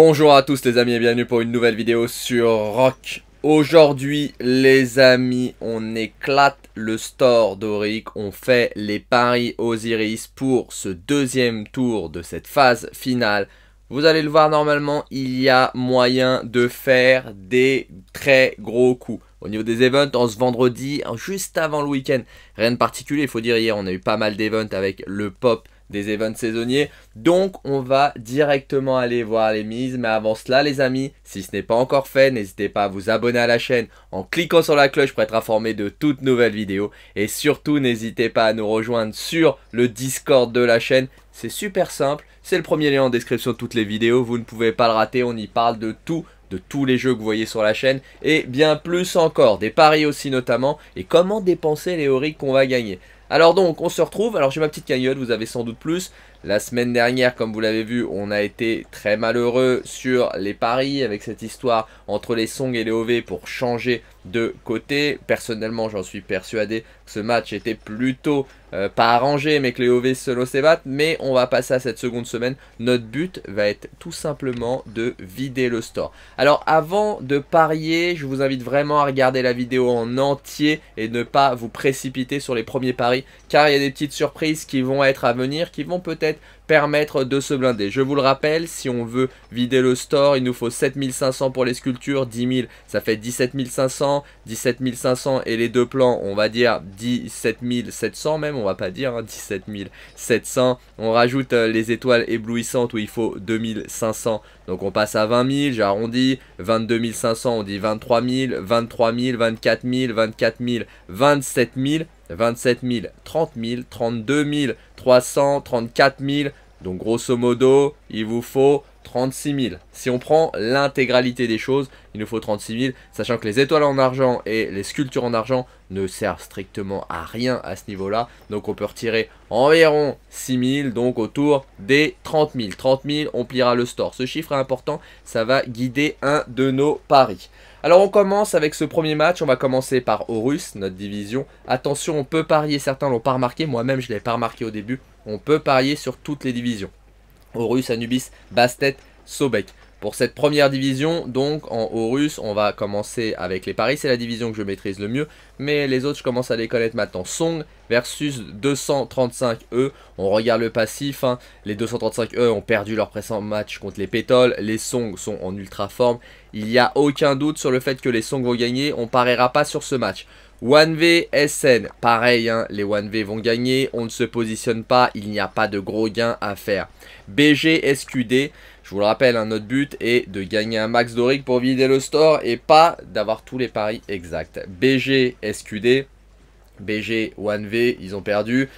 Bonjour à tous les amis et bienvenue pour une nouvelle vidéo sur Rock. Aujourd'hui les amis, on éclate le store d'Oric, on fait les paris Osiris pour ce deuxième tour de cette phase finale. Vous allez le voir normalement, il y a moyen de faire des très gros coups. Au niveau des events, en ce vendredi, juste avant le week-end, rien de particulier, il faut dire hier on a eu pas mal d'events avec le pop des events saisonniers. Donc on va directement aller voir les mises. Mais avant cela les amis, si ce n'est pas encore fait, n'hésitez pas à vous abonner à la chaîne en cliquant sur la cloche pour être informé de toutes nouvelles vidéos. Et surtout n'hésitez pas à nous rejoindre sur le Discord de la chaîne. C'est super simple, c'est le premier lien en description de toutes les vidéos, vous ne pouvez pas le rater, on y parle de tout de tous les jeux que vous voyez sur la chaîne et bien plus encore, des paris aussi notamment et comment dépenser les horis qu'on va gagner. Alors donc, on se retrouve. Alors j'ai ma petite cagnotte, vous avez sans doute plus. La semaine dernière, comme vous l'avez vu, on a été très malheureux sur les paris avec cette histoire entre les Song et les OV pour changer de côté. Personnellement, j'en suis persuadé que ce match était plutôt euh, pas arrangé, mais que les OV se Mais on va passer à cette seconde semaine. Notre but va être tout simplement de vider le store. Alors, avant de parier, je vous invite vraiment à regarder la vidéo en entier et ne pas vous précipiter sur les premiers paris, car il y a des petites surprises qui vont être à venir, qui vont peut-être permettre de se blinder. Je vous le rappelle, si on veut vider le store, il nous faut 7500 pour les sculptures, 10 000, ça fait 17500 17500 et les deux plans, on va dire 17700 même, on va pas dire 17700 hein, On rajoute euh, les étoiles éblouissantes où il faut 2500, donc on passe à 20 000, j'arrondis, 22 500, on dit 23 000, 23 000, 24 000, 24 000, 27 000, 27 000, 30 000, 32 000, 300, 34 000. Donc grosso modo, il vous faut 36 000. Si on prend l'intégralité des choses, il nous faut 36 000, sachant que les étoiles en argent et les sculptures en argent ne servent strictement à rien à ce niveau-là. Donc on peut retirer environ 6 000, donc autour des 30 000. 30 000, on pliera le store. Ce chiffre est important, ça va guider un de nos paris. Alors on commence avec ce premier match, on va commencer par Horus, notre division. Attention, on peut parier, certains l'ont pas remarqué, moi-même je l'ai pas remarqué au début. On peut parier sur toutes les divisions. Horus, Anubis, Bastet, Sobek. Pour cette première division, donc en russe, on va commencer avec les paris. C'est la division que je maîtrise le mieux, mais les autres, je commence à les connaître maintenant. Song versus 235E. On regarde le passif. Hein. Les 235E ont perdu leur précédent match contre les Pétoles. Les Song sont en ultra forme. Il n'y a aucun doute sur le fait que les Song vont gagner. On pariera pas sur ce match. 1V SN, pareil, hein, les 1V vont gagner, on ne se positionne pas, il n'y a pas de gros gains à faire. BG SQD, je vous le rappelle, un hein, notre but est de gagner un max d'oric pour vider le store et pas d'avoir tous les paris exacts. BG, SQD, BG, 1V, ils ont perdu.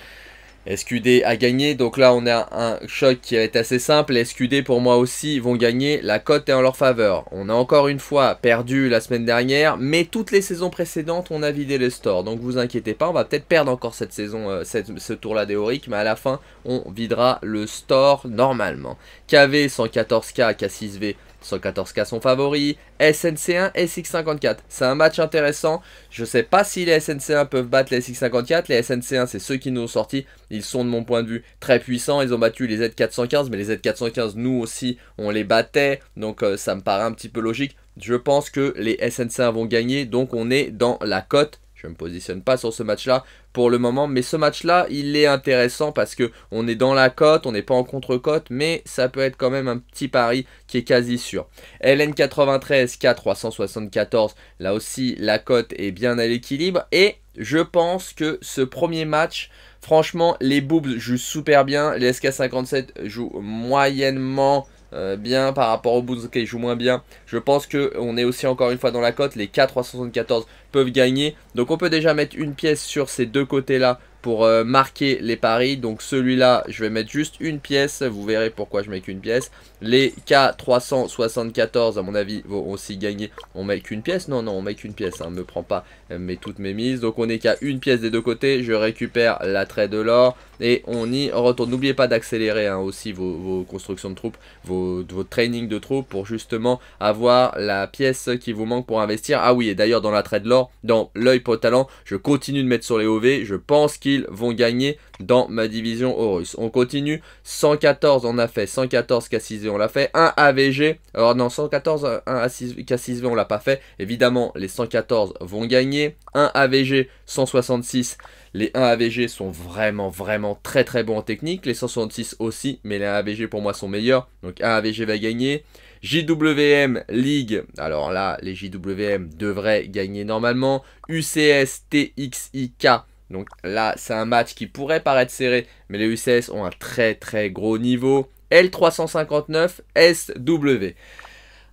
SQD a gagné, donc là on a un choc qui est assez simple. Les SQD pour moi aussi vont gagner, la cote est en leur faveur. On a encore une fois perdu la semaine dernière, mais toutes les saisons précédentes on a vidé le store, Donc vous inquiétez pas, on va peut-être perdre encore cette saison, euh, ce tour là théorique, mais à la fin on videra le store normalement. KV 114K, K6V 114K sont favoris. SNC1, SX54. C'est un match intéressant. Je sais pas si les SNC1 peuvent battre les SX54. Les SNC1, c'est ceux qui nous ont sortis. Ils sont, de mon point de vue, très puissants. Ils ont battu les Z415. Mais les Z415, nous aussi, on les battait. Donc euh, ça me paraît un petit peu logique. Je pense que les SNC1 vont gagner. Donc on est dans la cote je ne me positionne pas sur ce match-là pour le moment, mais ce match-là, il est intéressant parce que on est dans la cote, on n'est pas en contre-cote, mais ça peut être quand même un petit pari qui est quasi sûr. LN93 K374, là aussi la cote est bien à l'équilibre et je pense que ce premier match, franchement, les Boobs jouent super bien, les SK57 jouent moyennement euh, bien par rapport au Bulls qui joue moins bien. Je pense que on est aussi encore une fois dans la cote. Les K374 peuvent gagner. Donc on peut déjà mettre une pièce sur ces deux côtés-là pour euh, marquer les paris. Donc celui-là, je vais mettre juste une pièce. Vous verrez pourquoi je mets qu'une pièce. Les K374, à mon avis, vont aussi gagner. On met qu'une pièce Non, non, on met qu'une pièce. Hein. ne Me prend pas euh, toutes mes mises. Donc on est qu'à une pièce des deux côtés. Je récupère la trade de l'or. Et on y retourne. N'oubliez pas d'accélérer hein, aussi vos, constructions de troupes, vos, vos training de troupes pour justement avoir la pièce qui vous manque pour investir. Ah oui, et d'ailleurs dans la de l'or, dans l'œil talent, je continue de mettre sur les OV. Je pense qu'il vont gagner dans ma division Horus. On continue, 114 on a fait, 114 K6V on l'a fait, 1 AVG, alors non 114 1 K6V on l'a pas fait, évidemment les 114 vont gagner, 1 AVG 166 les 1 AVG sont vraiment, vraiment très très bons en technique. Les 166 aussi, mais les 1 AVG pour moi sont meilleurs. Donc 1 AVG va gagner. JWM League, alors là, les JWM devraient gagner normalement. UCS TXIK donc là, c'est un match qui pourrait paraître serré, mais les UCS ont un très très gros niveau. L359 SW.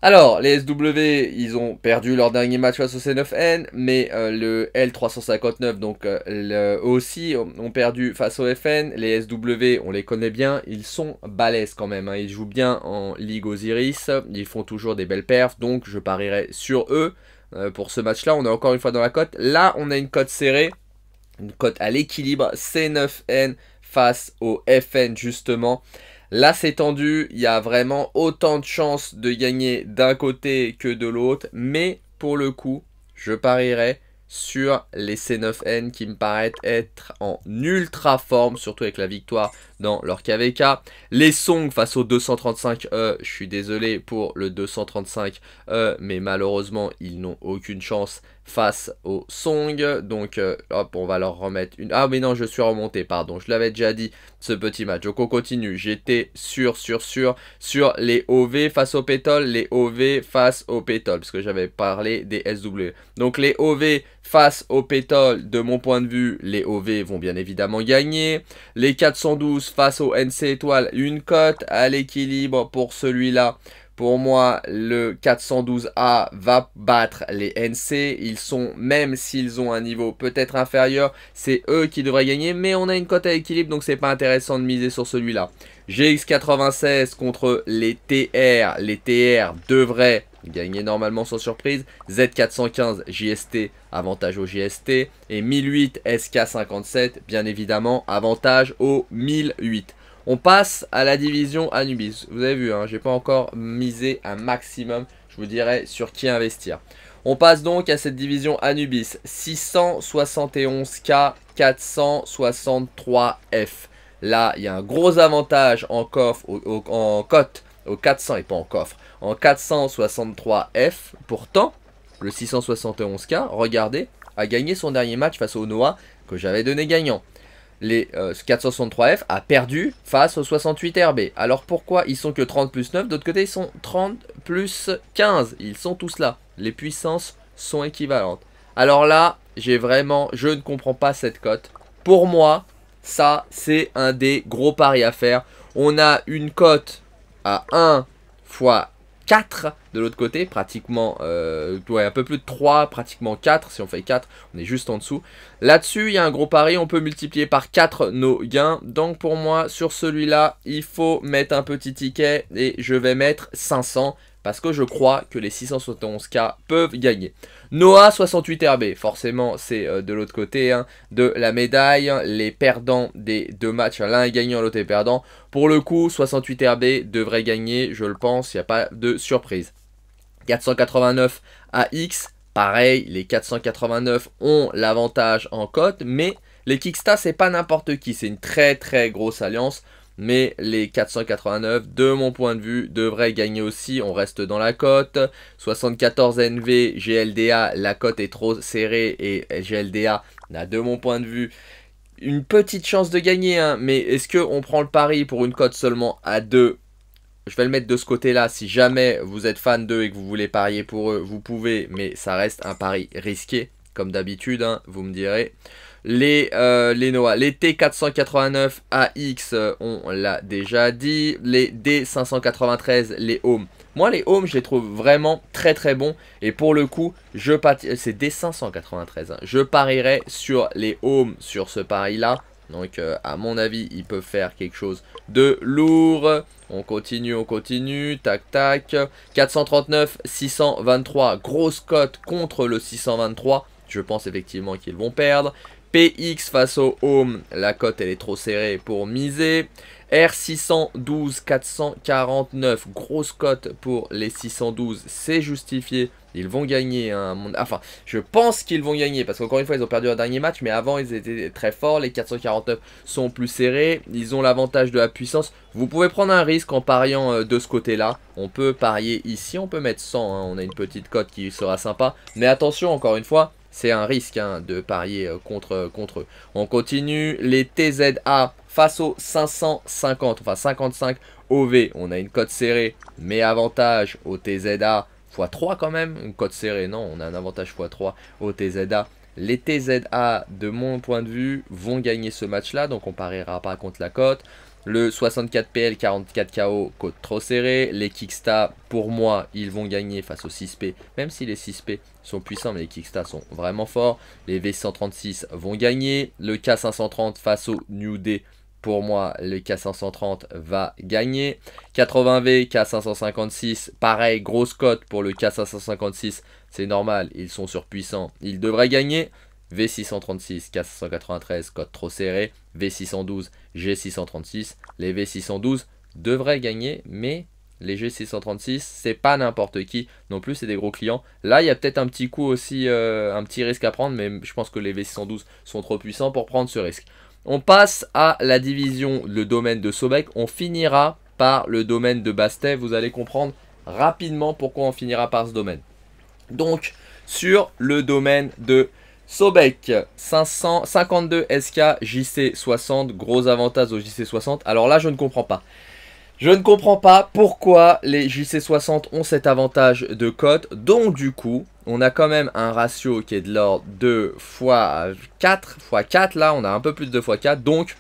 Alors, les SW, ils ont perdu leur dernier match face au C9N, mais euh, le L359, donc euh, eux aussi, ont perdu face au FN. Les SW, on les connaît bien, ils sont balèzes quand même. Hein. Ils jouent bien en Ligue Osiris, ils font toujours des belles perfs, donc je parierais sur eux euh, pour ce match-là. On est encore une fois dans la cote. Là, on a une cote serrée. Une cote à l'équilibre, C9N face au FN justement. Là c'est tendu, il y a vraiment autant de chances de gagner d'un côté que de l'autre, mais pour le coup, je parierais sur les C9N qui me paraissent être en ultra forme, surtout avec la victoire dans leur KVK. Les Song face au 235E, euh, je suis désolé pour le 235E, euh, mais malheureusement ils n'ont aucune chance face au Song. Donc euh, hop, on va leur remettre une... Ah mais non, je suis remonté, pardon. Je l'avais déjà dit, ce petit match. Donc on continue. J'étais sûr, sûr, sûr sur les OV face au Pétol, les OV face au Pétol. Parce que j'avais parlé des SW. Donc les OV face au Pétol, de mon point de vue, les OV vont bien évidemment gagner. Les 412 face au NC étoile, une cote à l'équilibre pour celui-là. Pour moi, le 412A va battre les NC. Ils sont, même s'ils ont un niveau peut-être inférieur, c'est eux qui devraient gagner. Mais on a une cote à équilibre, donc c'est pas intéressant de miser sur celui-là. GX96 contre les TR. Les TR devraient gagner normalement sans surprise. Z415 JST, avantage au JST. Et 1008 SK57, bien évidemment, avantage au 1008. On passe à la division Anubis. Vous avez vu, hein, je n'ai pas encore misé un maximum, je vous dirais, sur qui investir. On passe donc à cette division Anubis. 671K 463F. Là, il y a un gros avantage en coffre, en cote, au 400, et pas en coffre, en 463F. Pourtant, le 671K, regardez, a gagné son dernier match face au Noah que j'avais donné gagnant les 463F euh, a perdu face aux 68RB. Alors pourquoi ils sont que 30 plus 9 D'autre côté, ils sont 30 plus 15. Ils sont tous là. Les puissances sont équivalentes. Alors là, j'ai vraiment... Je ne comprends pas cette cote. Pour moi, ça, c'est un des gros paris à faire. On a une cote à 1 fois 4 de l'autre côté, pratiquement euh, ouais, un peu plus de 3, pratiquement 4. Si on fait 4, on est juste en dessous. Là-dessus, il y a un gros pari, on peut multiplier par 4 nos gains. Donc pour moi, sur celui-là, il faut mettre un petit ticket et je vais mettre 500 parce que je crois que les 671K peuvent gagner. Noah 68RB, forcément c'est euh, de l'autre côté hein, de la médaille. Les perdants des deux matchs, l'un est gagnant, l'autre est perdant. Pour le coup, 68RB devrait gagner, je le pense, il n'y a pas de surprise. 489 AX, pareil, les 489 ont l'avantage en cote, mais les ce c'est pas n'importe qui, c'est une très très grosse alliance mais les 489 de mon point de vue devraient gagner aussi, on reste dans la cote, 74 NV, GLDA, la cote est trop serrée et GLDA n'a de mon point de vue une petite chance de gagner, hein. mais est-ce qu'on prend le pari pour une cote seulement à 2 je vais le mettre de ce côté-là. Si jamais vous êtes fan d'eux et que vous voulez parier pour eux, vous pouvez, mais ça reste un pari risqué, comme d'habitude, hein, vous me direz. Les, euh, les Noah, les T489 AX, euh, on l'a déjà dit. Les D593, les Home. Moi, les Home, je les trouve vraiment très très bons. Et pour le coup, je euh, c'est D593. Hein. Je parierais sur les Home sur ce pari-là. Donc, à mon avis, ils peuvent faire quelque chose de lourd. On continue, on continue. Tac, tac. 439, 623. Grosse cote contre le 623. Je pense effectivement qu'ils vont perdre. PX face au home, la cote elle est trop serrée pour miser. R612, 449, grosse cote pour les 612, c'est justifié. Ils vont gagner un hein, Enfin, je pense qu'ils vont gagner parce qu'encore une fois, ils ont perdu leur dernier match, mais avant, ils étaient très forts. Les 449 sont plus serrés. Ils ont l'avantage de la puissance. Vous pouvez prendre un risque en pariant euh, de ce côté-là. On peut parier ici, on peut mettre 100. Hein. On a une petite cote qui sera sympa. Mais attention, encore une fois, c'est un risque hein, de parier euh, contre, euh, contre eux. On continue, les TZA face au 550, enfin 55 OV, on a une cote serrée, mais avantage au TZA x3 quand même, une cote serrée, non, on a un avantage x3 au TZA. Les TZA, de mon point de vue, vont gagner ce match-là, donc on pariera pas contre la cote. Le 64PL 44KO, cote trop serré. Les Kicksta pour moi, ils vont gagner face au 6P, même si les 6P sont puissants, mais les Kicksta sont vraiment forts. Les V136 vont gagner. Le K530 face au New Day, pour moi, le K530 va gagner. 80V, K556, pareil, grosse cote pour le K556, c'est normal, ils sont surpuissants, ils devraient gagner. V636, K593, cote trop serré. V612, G636. Les V612 devraient gagner, mais les G636, c'est pas n'importe qui non plus, c'est des gros clients. Là, il y a peut-être un petit coup aussi, euh, un petit risque à prendre, mais je pense que les V612 sont trop puissants pour prendre ce risque. On passe à la division, le domaine de Sobek. On finira par le domaine de Bastet. Vous allez comprendre rapidement pourquoi on finira par ce domaine. Donc, sur le domaine de Sobek, 552 SK, JC60, gros avantage au JC60. Alors là, je ne comprends pas. Je ne comprends pas pourquoi les JC60 ont cet avantage de cote. Donc du coup, on a quand même un ratio qui est de l'ordre de x4, x4 là, on a un peu plus de x4. Donc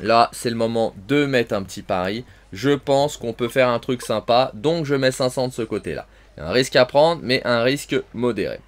là, c'est le moment de mettre un petit pari. Je pense qu'on peut faire un truc sympa, donc je mets 500 de ce côté-là. Un risque à prendre, mais un risque modéré.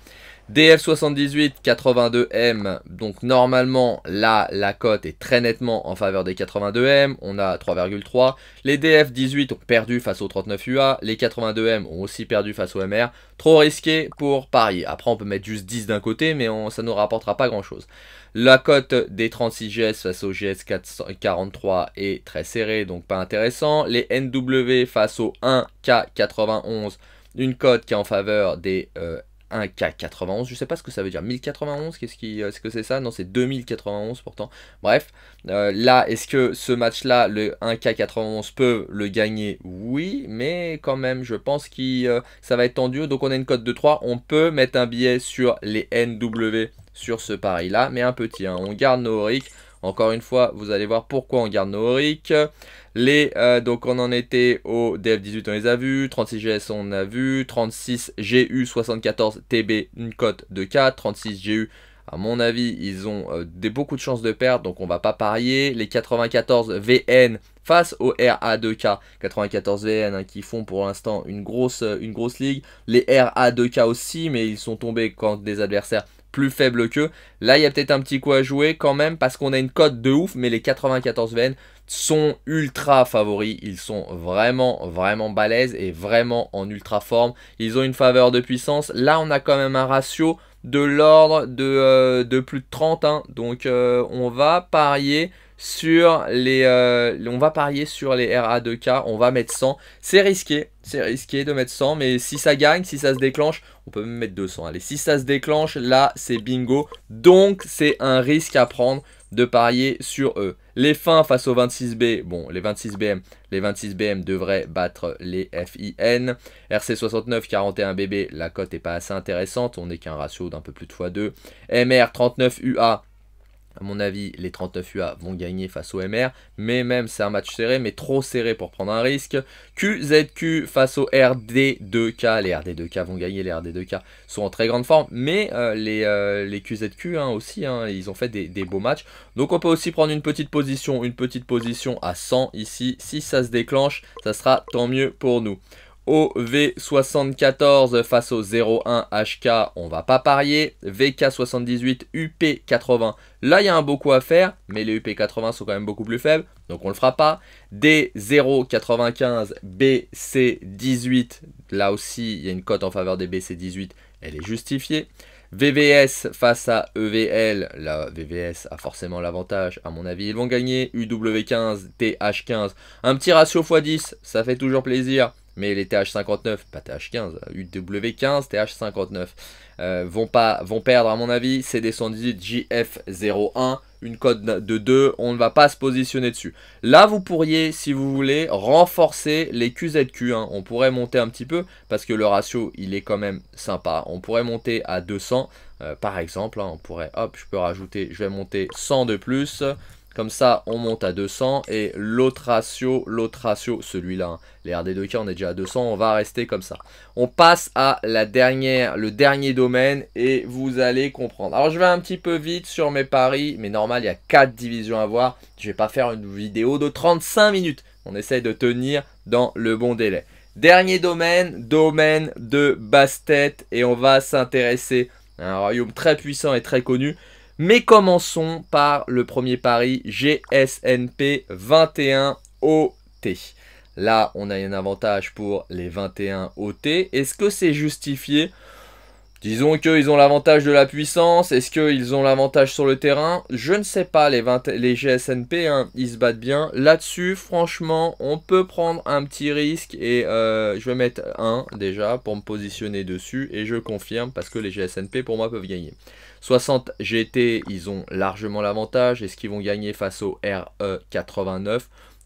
DF78 82M, donc normalement là la cote est très nettement en faveur des 82M, on a 3,3. Les DF18 ont perdu face au 39UA, les 82M ont aussi perdu face au MR, trop risqué pour Paris. Après on peut mettre juste 10 d'un côté mais ça ne nous rapportera pas grand chose. La cote des 36GS face au GS43 est très serrée donc pas intéressant. Les NW face au 1K91 une cote qui est en faveur des euh, 1K91, je sais pas ce que ça veut dire, 1091, qu'est-ce qui, euh, est-ce que c'est ça Non, c'est 2091 pourtant. Bref, euh, là, est-ce que ce match-là, le 1K91 peut le gagner Oui, mais quand même, je pense que euh, ça va être tendu. Donc on a une cote de 3, on peut mettre un billet sur les NW sur ce pari-là, mais un petit, hein. on garde nos Encore une fois, vous allez voir pourquoi on garde nos les, euh, donc on en était au DF18, on les a vus, 36GS on a vu, 36GU74TB une cote de 4, 36GU à mon avis ils ont euh, beaucoup de chances de perdre donc on va pas parier. Les 94VN face au RA2K, 94VN hein, qui font pour l'instant une grosse, euh, une grosse ligue. Les RA2K aussi mais ils sont tombés quand des adversaires plus faibles qu'eux. Là il y a peut-être un petit coup à jouer quand même parce qu'on a une cote de ouf mais les 94VN sont ultra favoris. Ils sont vraiment, vraiment balèzes et vraiment en ultra forme. Ils ont une faveur de puissance. Là, on a quand même un ratio de l'ordre de, euh, de, plus de 30. Hein. Donc, euh, on va parier sur les euh, on va parier sur les RA2K, on va mettre 100. C'est risqué, c'est risqué de mettre 100 mais si ça gagne, si ça se déclenche, on peut même mettre 200. Allez, si ça se déclenche, là c'est bingo. Donc c'est un risque à prendre de parier sur eux. Les fins face aux 26B, bon, les 26BM, les 26BM devraient battre les FIN. RC69, 41BB, la cote n'est pas assez intéressante, on n'est qu'un ratio d'un peu plus de x2. MR39UA, à mon avis, les 39 UA vont gagner face au MR. Mais même, c'est un match serré, mais trop serré pour prendre un risque. QZQ face au RD2K. Les RD2K vont gagner. Les RD2K sont en très grande forme. Mais euh, les, euh, les, QZQ hein, aussi, hein, ils ont fait des, des, beaux matchs. Donc on peut aussi prendre une petite position. Une petite position à 100 ici. Si ça se déclenche, ça sera tant mieux pour nous. OV74 face au 01 HK, on va pas parier. VK78, UP80. Là, il y a un beau coup à faire, mais les UP80 sont quand même beaucoup plus faibles, donc on le fera pas. D095, BC18. Là aussi, il y a une cote en faveur des BC18, elle est justifiée. VVS face à EVL, la VVS a forcément l'avantage, à mon avis ils vont gagner, UW15, TH15, un petit ratio x10, ça fait toujours plaisir, mais les TH59, pas TH15, UW15, TH59, vont, pas, vont perdre à mon avis, CD118, JF01, une cote de 2, on ne va pas se positionner dessus. Là, vous pourriez, si vous voulez, renforcer les QZQ, hein. on pourrait monter un petit peu, parce que le ratio, il est quand même sympa, on pourrait monter à 200, euh, par exemple, hein. on pourrait, hop, je peux rajouter, je vais monter 100 de plus, comme ça, on monte à 200. Et l'autre ratio, l'autre ratio, celui-là, hein. les RD2K, on est déjà à 200. On va rester comme ça. On passe à la dernière, le dernier domaine et vous allez comprendre. Alors, je vais un petit peu vite sur mes paris. Mais normal, il y a 4 divisions à voir. Je vais pas faire une vidéo de 35 minutes. On essaye de tenir dans le bon délai. Dernier domaine, domaine de basse-tête. Et on va s'intéresser à un royaume très puissant et très connu mais commençons par le premier pari GSNP 21 OT. Là, on a un avantage pour les 21 OT. Est-ce que c'est justifié Disons qu'ils ont l'avantage de la puissance, est-ce qu'ils ont l'avantage sur le terrain Je ne sais pas, les, GSNP, hein, ils se battent bien. Là-dessus, franchement, on peut prendre un petit risque et euh, je vais mettre 1 déjà pour me positionner dessus et je confirme parce que les GSNP pour moi peuvent gagner. 60 GT, ils ont largement l'avantage. Est-ce qu'ils vont gagner face au e RE89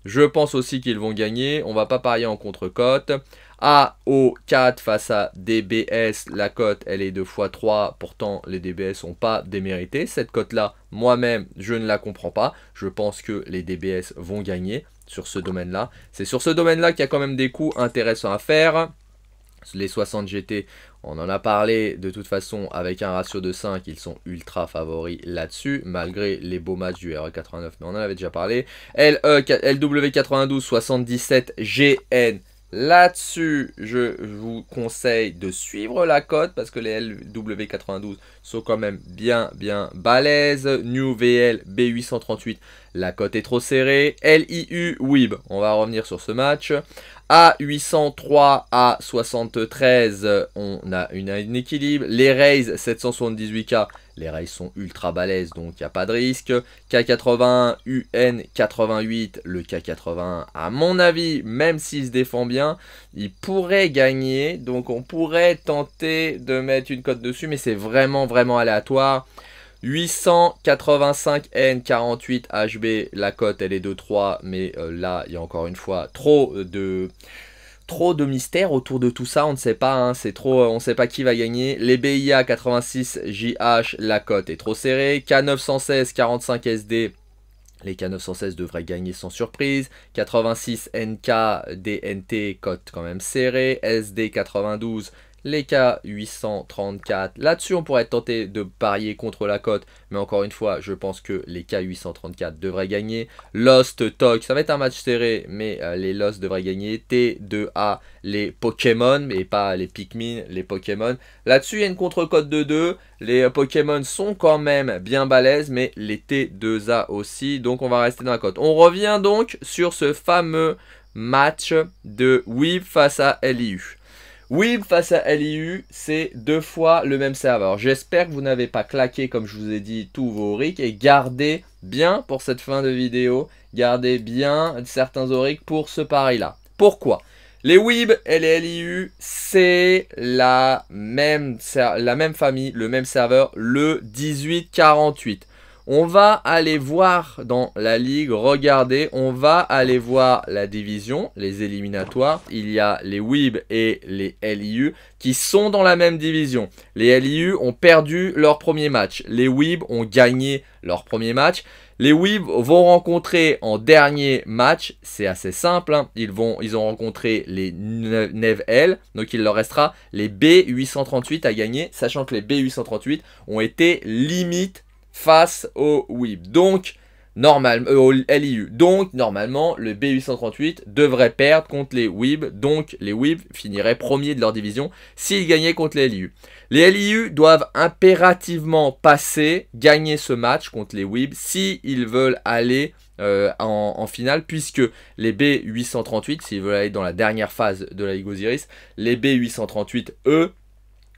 Je pense aussi qu'ils vont gagner. On va pas parier en contre-cote. AO4 face à DBS, la cote elle est de x3, pourtant les DBS n'ont pas démérité. Cette cote-là, moi-même, je ne la comprends pas. Je pense que les DBS vont gagner sur ce domaine-là. C'est sur ce domaine-là qu'il y a quand même des coups intéressants à faire. Les 60 GT, on en a parlé de toute façon avec un ratio de 5, ils sont ultra favoris là-dessus, malgré les beaux matchs du e RE89, mais on en avait déjà parlé. LW92, 77 GN. Là-dessus, je vous conseille de suivre la cote parce que les LW92 sont quand même bien, bien balèzes. New VL B838, la cote est trop serrée. LIU WIB, on va revenir sur ce match. A803 a 73, on a un équilibre. Les Rays 778K, les Rays sont ultra balèzes donc il n'y a pas de risque. k 80 UN88, le k 80 à mon avis, même s'il se défend bien, il pourrait gagner. Donc on pourrait tenter de mettre une cote dessus, mais c'est vraiment, vraiment aléatoire. 885N48HB, la cote elle est de 3, mais euh, là il y a encore une fois trop euh, de trop de mystère autour de tout ça, on ne sait pas, hein, c'est trop, euh, on sait pas qui va gagner. Les BIA 86JH, la cote est trop serrée. K916 45SD, les K916 devraient gagner sans surprise. 86 NK DNT, cote quand même serrée. SD92 les k 834. Là-dessus, on pourrait tenter de parier contre la cote, mais encore une fois, je pense que les k 834 devraient gagner. Lost Talk, ça va être un match serré, mais euh, les Lost devraient gagner. T2A, les Pokémon, mais pas les Pikmin, les Pokémon. Là-dessus, il y a une contre-cote de 2. Les euh, Pokémon sont quand même bien balèzes, mais les T2A aussi, donc on va rester dans la cote. On revient donc sur ce fameux match de Wii face à LIU. WIB face à LIU, c'est deux fois le même serveur. J'espère que vous n'avez pas claqué, comme je vous ai dit, tous vos RICs et gardez bien pour cette fin de vidéo, gardez bien certains aurics pour ce pari-là. Pourquoi Les WIB et les LIU, c'est la même, la même famille, le même serveur, le 1848. On va aller voir dans la ligue, regardez, on va aller voir la division, les éliminatoires. Il y a les WIB et les LIU qui sont dans la même division. Les LIU ont perdu leur premier match. Les WIB ont gagné leur premier match. Les WIB vont rencontrer en dernier match, c'est assez simple, hein. ils, vont, ils ont rencontré les Neve L, donc il leur restera les B838 à gagner, sachant que les B838 ont été limite face aux WIB. Donc, normalement, euh, LIU. Donc, normalement, le B838 devrait perdre contre les WIB. Donc, les WIB finiraient premiers de leur division s'ils gagnaient contre les LIU. Les LIU doivent impérativement passer, gagner ce match contre les WIB s'ils veulent aller euh, en, en, finale, puisque les B838, s'ils veulent aller dans la dernière phase de la Ligue Osiris, les B838, eux,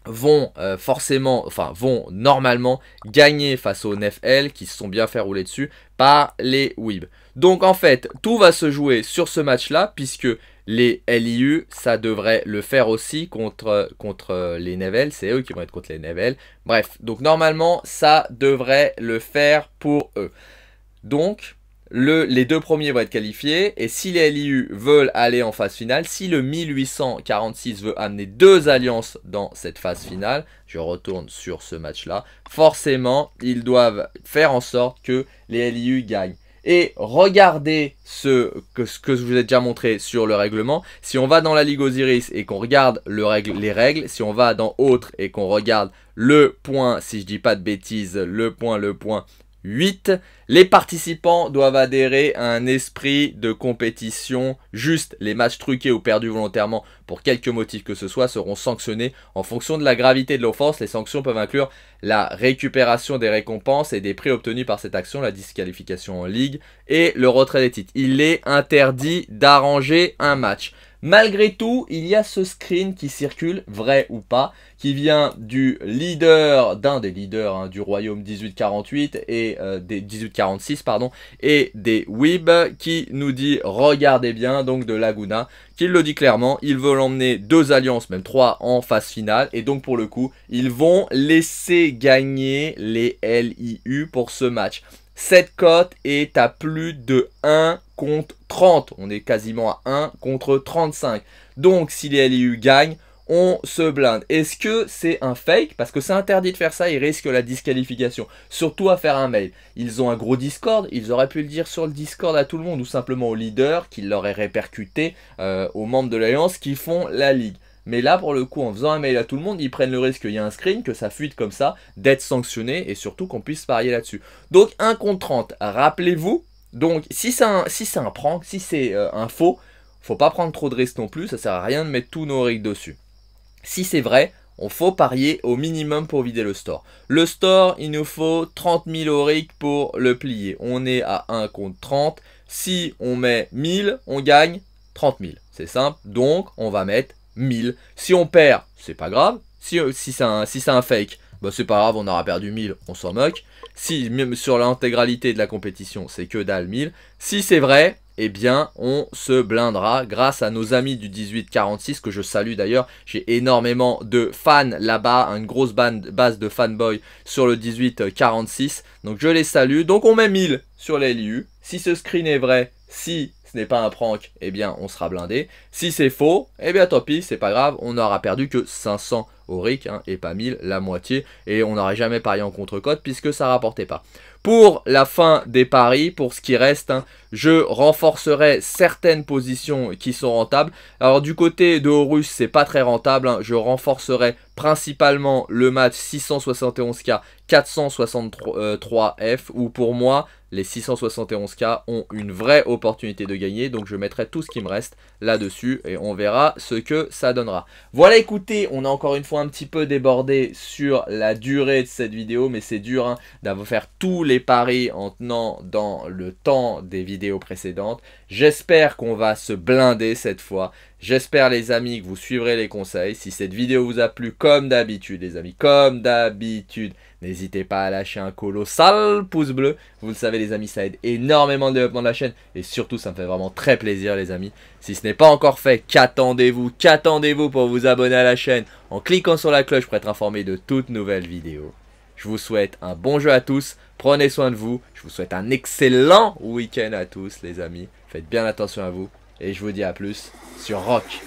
vont euh, forcément, enfin vont normalement gagner face aux NFL qui se sont bien fait rouler dessus par les WIB. Donc en fait, tout va se jouer sur ce match-là puisque les LIU, ça devrait le faire aussi contre, contre euh, les Nevel. C'est eux qui vont être contre les Nevel. Bref, donc normalement, ça devrait le faire pour eux. Donc, les deux premiers vont être qualifiés. Et si les LIU veulent aller en phase finale, si le 1846 veut amener deux alliances dans cette phase finale, je retourne sur ce match-là, forcément, ils doivent faire en sorte que les LIU gagnent. Et regardez ce que, je vous ai déjà montré sur le règlement. Si on va dans la Ligue Osiris et qu'on regarde les règles, si on va dans Autre et qu'on regarde le point, si je dis pas de bêtises, le point, le point, 8. Les participants doivent adhérer à un esprit de compétition juste. Les matchs truqués ou perdus volontairement pour quelque motif que ce soit seront sanctionnés en fonction de la gravité de l'offense. Les sanctions peuvent inclure la récupération des récompenses et des prix obtenus par cette action, la disqualification en ligue et le retrait des titres. Il est interdit d'arranger un match. Malgré tout, il y a ce screen qui circule, vrai ou pas, qui vient du leader, d'un des leaders hein, du royaume 1848 et euh, des 1846 pardon, et des Weeb qui nous dit regardez bien donc de Laguna, qu'il le dit clairement, ils veulent emmener deux alliances, même trois en phase finale, et donc pour le coup, ils vont laisser gagner les LIU pour ce match. Cette cote est à plus de 1 contre 30. On est quasiment à 1 contre 35. Donc si les LIU gagnent, on se blinde. Est-ce que c'est un fake Parce que c'est interdit de faire ça, ils risquent la disqualification. Surtout à faire un mail. Ils ont un gros Discord, ils auraient pu le dire sur le Discord à tout le monde, ou simplement au leader qui l'aurait répercuté euh, aux membres de l'Alliance qui font la ligue. Mais là, pour le coup, en faisant un mail à tout le monde, ils prennent le risque qu'il y ait un screen, que ça fuite comme ça, d'être sanctionné et surtout qu'on puisse parier là-dessus. Donc 1 contre 30, rappelez-vous. Donc si c'est un, un prank, si c'est euh, un faux, faut pas prendre trop de risques non plus, ça sert à rien de mettre tous nos rigs dessus. Si c'est vrai, on faut parier au minimum pour vider le store. Le store, il nous faut 30 000 auric pour le plier. On est à 1 contre 30. Si on met 1000, on gagne 30 000. C'est simple. Donc, on va mettre 1000. Si on perd, c'est pas grave. Si, euh, si c'est un, si un fake, bah, c'est pas grave, on aura perdu 1000, on s'en moque. Si même sur l'intégralité de la compétition, c'est que dalle 1000. Si c'est vrai, eh bien, on se blindera grâce à nos amis du 1846, que je salue d'ailleurs. J'ai énormément de fans là-bas, une grosse base de fanboys sur le 1846. Donc, je les salue. Donc, on met 1000 sur les Si ce screen est vrai, si ce n'est pas un prank, eh bien on sera blindé. Si c'est faux, eh bien tant pis, c'est pas grave, on n'aura perdu que 500 Auric hein, et pas 1000, la moitié. Et on n'aurait jamais parié en contre-cote puisque ça rapportait pas. Pour la fin des paris, pour ce qui reste, hein, je renforcerai certaines positions qui sont rentables. Alors du côté de Horus, c'est pas très rentable. Hein. je renforcerai principalement le match 671K 463F où pour moi les 671K ont une vraie opportunité de gagner donc je mettrai tout ce qui me reste là-dessus et on verra ce que ça donnera. Voilà écoutez, on a encore une fois un petit peu débordé sur la durée de cette vidéo, mais c'est dur hein, d'avoir faire tous les paris en tenant dans le temps des vidéos précédentes. J'espère qu'on va se blinder cette fois. J'espère les amis que vous suivrez les conseils. Si cette vidéo vous a plu, comme d'habitude les amis, comme d'habitude, N'hésitez pas à lâcher un colossal pouce bleu. Vous le savez les amis, ça aide énormément le développement de la chaîne. Et surtout, ça me fait vraiment très plaisir les amis. Si ce n'est pas encore fait, qu'attendez-vous Qu'attendez-vous pour vous abonner à la chaîne en cliquant sur la cloche pour être informé de toutes nouvelles vidéos. Je vous souhaite un bon jeu à tous. Prenez soin de vous. Je vous souhaite un excellent week-end à tous les amis. Faites bien attention à vous. Et je vous dis à plus sur Rock.